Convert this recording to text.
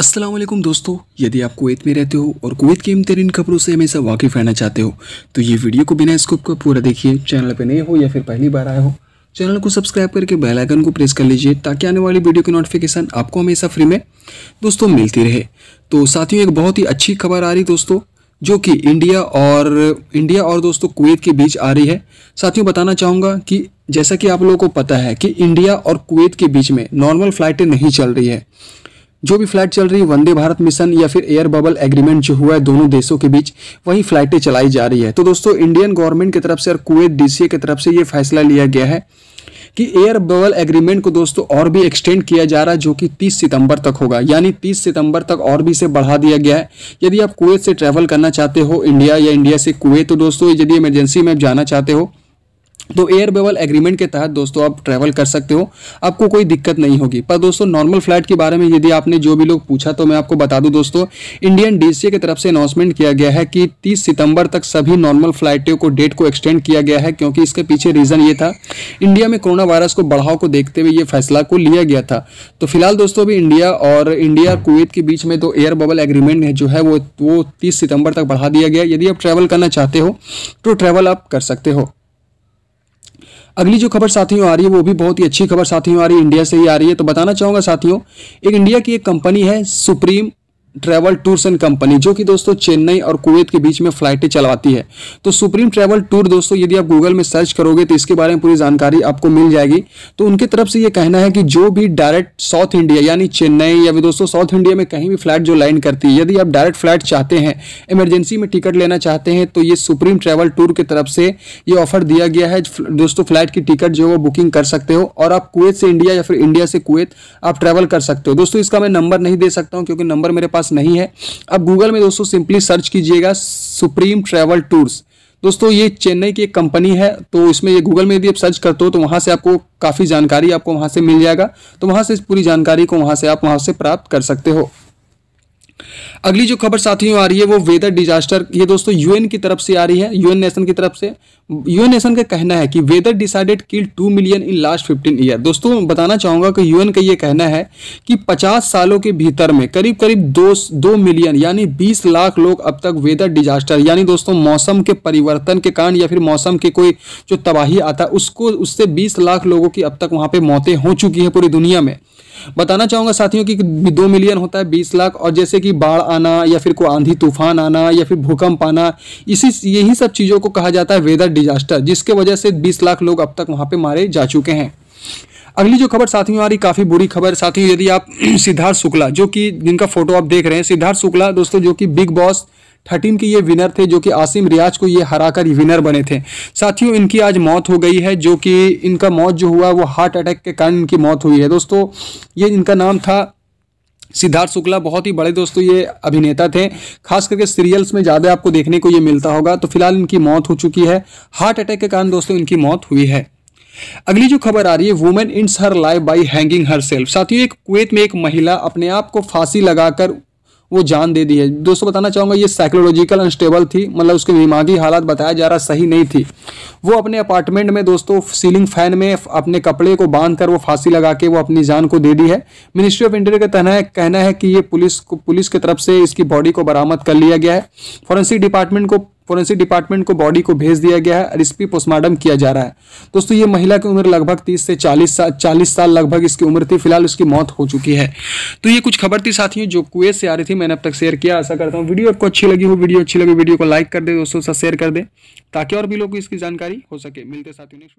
असलम दोस्तों यदि आप कुवैत में रहते हो और कुवैत की इम्तरीन खबरों से हमेशा वाकिफ रहना चाहते हो तो ये वीडियो को बिना स्कोप का पूरा देखिए चैनल पर नए हो या फिर पहली बार आए हो चैनल को सब्सक्राइब करके बेल आइकन को प्रेस कर लीजिए ताकि आने वाली वीडियो की नोटिफिकेशन आपको हमेशा फ्री में दोस्तों मिलती रहे तो साथियों एक बहुत ही अच्छी खबर आ रही दोस्तों जो कि इंडिया और इंडिया और दोस्तों कुवैत के बीच आ रही है साथियों बताना चाहूँगा कि जैसा कि आप लोगों को पता है कि इंडिया और कुवैत के बीच में नॉर्मल फ़्लाइटें नहीं चल रही है जो भी फ्लाइट चल रही है वंदे भारत मिशन या फिर एयर बबल एग्रीमेंट जो हुआ है दोनों देशों के बीच वही फ्लाइटें चलाई जा रही है तो दोस्तों इंडियन गवर्नमेंट की तरफ से और कुवैत डीसीए की तरफ से ये फैसला लिया गया है कि एयर बबल एग्रीमेंट को दोस्तों और भी एक्सटेंड किया जा रहा है जो कि 30 सितंबर तक होगा यानी 30 सितंबर तक और भी इसे बढ़ा दिया गया है यदि आप कुवैत से ट्रैवल करना चाहते हो इंडिया या इंडिया से कुवैत तो दोस्तों यदि इमरजेंसी में आप जाना चाहते हो तो एयर बेवल एग्रीमेंट के तहत दोस्तों आप ट्रैवल कर सकते हो आपको कोई दिक्कत नहीं होगी पर दोस्तों नॉर्मल फ्लाइट के बारे में यदि आपने जो भी लोग पूछा तो मैं आपको बता दूं दोस्तों इंडियन डीसीए की तरफ से अनाउंसमेंट किया गया है कि 30 सितंबर तक सभी नॉर्मल फ्लाइटों को डेट को एक्सटेंड किया गया है क्योंकि इसके पीछे रीज़न ये था इंडिया में कोरोना वायरस को बढ़ाव को देखते हुए ये फैसला को लिया गया था तो फिलहाल दोस्तों अभी इंडिया और इंडिया कुवैत के बीच में तो एयर बबल एग्रीमेंट जो है वो वो तीस सितंबर तक बढ़ा दिया गया यदि आप ट्रैवल करना चाहते हो तो ट्रैवल आप कर सकते हो अगली जो खबर साथियों आ रही है वो भी बहुत ही अच्छी खबर साथियों आ रही है इंडिया से ही आ रही है तो बताना चाहूंगा साथियों एक इंडिया की एक कंपनी है Supreme Travel Tours and company जो कि दोस्तों चेन्नई और कुवैत के बीच में फ्लाइटें चलवाती है तो सुप्रीम ट्रैवल टूर दोस्तों यदि आप गूगल में सर्च करोगे तो इसके बारे में पूरी जानकारी आपको मिल जाएगी तो उनके तरफ से ये कहना है कि जो भी डायरेक्ट साउथ इंडिया यानी चेन्नई या फिर दोस्तों साउथ इंडिया में कहीं भी फ्लाइट जो लैंड करती है यदि आप डायरेक्ट फ्लाइट चाहते हैं इमरजेंसी में टिकट लेना चाहते हैं तो ये सुप्रीम ट्रैवल टूर की तरफ से ये ऑफर दिया गया है दोस्तों फ्लाइट की टिकट जो है वो बुकिंग कर सकते हो और आप कुवैत से इंडिया या फिर इंडिया से कुवैत आप ट्रैवल कर सकते हो दोस्तों इसका मैं नंबर नहीं दे सकता हूँ क्योंकि नंबर मेरे पास पास नहीं है अब गूगल में दोस्तों सिंपली सर्च कीजिएगा सुप्रीम ट्रेवल टूर्स दोस्तों ये चेन्नई की एक कंपनी है तो इसमें ये गूगल में यदि आप सर्च करते हो तो वहाँ से आपको काफ़ी जानकारी आपको वहाँ से मिल जाएगा तो वहाँ से पूरी जानकारी को वहाँ से आप वहाँ से प्राप्त कर सकते हो अगली जो खबर साथियों आ रही है वो वेदर डिजास्टर ये दोस्तों यूएन की तरफ से आ रही है यूएन नेशन की तरफ से यूएन नेशन का कहना है कि weather decided kill two million in last fifteen year दोस्तों बताना चाहूंगा कि यूएन का ये कहना है कि पचास सालों के भीतर में करीब करीब दो दो मिलियन यानी बीस लाख लोग अब तक वेदर डिजास्टर यानी दोस्तों मौसम के परिवर्तन के कारण या फिर मौसम के कोई जो तबाही आता है उसको उससे बीस लाख लोगों की अब तक वहां पर मौतें हो चुकी हैं पूरी दुनिया में बताना चाहूंगा साथियों कि दो मिलियन होता है बीस लाख और जैसे कि बाढ़ आना या फिर कोई आंधी तूफान आना या फिर भूकंप आना इसी यही सब चीज़ों को कहा जाता है वेदर डिजास्टर जिसके वजह से बीस लाख लोग अब तक वहां पर मारे जा चुके हैं अगली जो खबर साथियों आ रही काफ़ी बुरी खबर साथियों यदि आप सिद्धार्थ शुक्ला जो कि जिनका फोटो आप देख रहे हैं सिद्धार्थ शुक्ला दोस्तों जो कि बिग बॉस थर्टीन के ये विनर थे जो कि आसिम रियाज को ये हराकर विनर बने थे साथियों इनकी आज मौत हो गई है जो कि इनका मौत जो हुआ वो हार्ट अटैक के कारण इनकी मौत हुई है दोस्तों ये इनका नाम था सिद्धार्थ शुक्ला बहुत ही बड़े दोस्तों ये अभिनेता थे खास करके सीरियल्स में ज़्यादा आपको देखने को ये मिलता होगा तो फिलहाल इनकी मौत हो चुकी है हार्ट अटैक के कारण दोस्तों इनकी मौत हुई है अगली जो खबर आ रही है women ends her life by hanging herself साथियों एक कुवैत में एक महिला अपने आप को फांसी लगाकर वो जान दे दी है दोस्तों बताना चाहूँगा ये साइकोलॉजिकल अनस्टेबल थी मतलब उसके दिमागी हालात बताया जा रहा सही नहीं थी वो अपने अपार्टमेंट में दोस्तों सीलिंग फैन में अपने कपड़े को बांध कर वो फांसी लगा के वो अपनी जान को दे दी है मिनिस्ट्री ऑफ इंटीरियर का तहना है कहना है कि ये पुलिस को पुलिस की तरफ से इसकी बॉडी को बरामद कर लिया गया है फॉरेंसिक डिपार्टमेंट को फोरेंसिक डिपार्टमेंट को बॉडी को भेज दिया गया है और इस पर पोस्टमार्टम किया जा रहा है दोस्तों ये महिला की उम्र लगभग तीस से चालीस साल चालीस साल लगभग इसकी उम्र थी फिलहाल उसकी मौत हो चुकी है तो ये कुछ खबर थी साथियों जो कुएं से आ रही थी मैंने अब तक शेयर किया आशा करता हूँ वीडियो आपको अच्छी लगी हो वीडियो अच्छी लगी वीडियो को लाइक कर दे दोस्तों साथ शेयर कर दे ताकि और भी लोग को इसकी जानकारी हो सके मिलते साथियों नेक्स्ट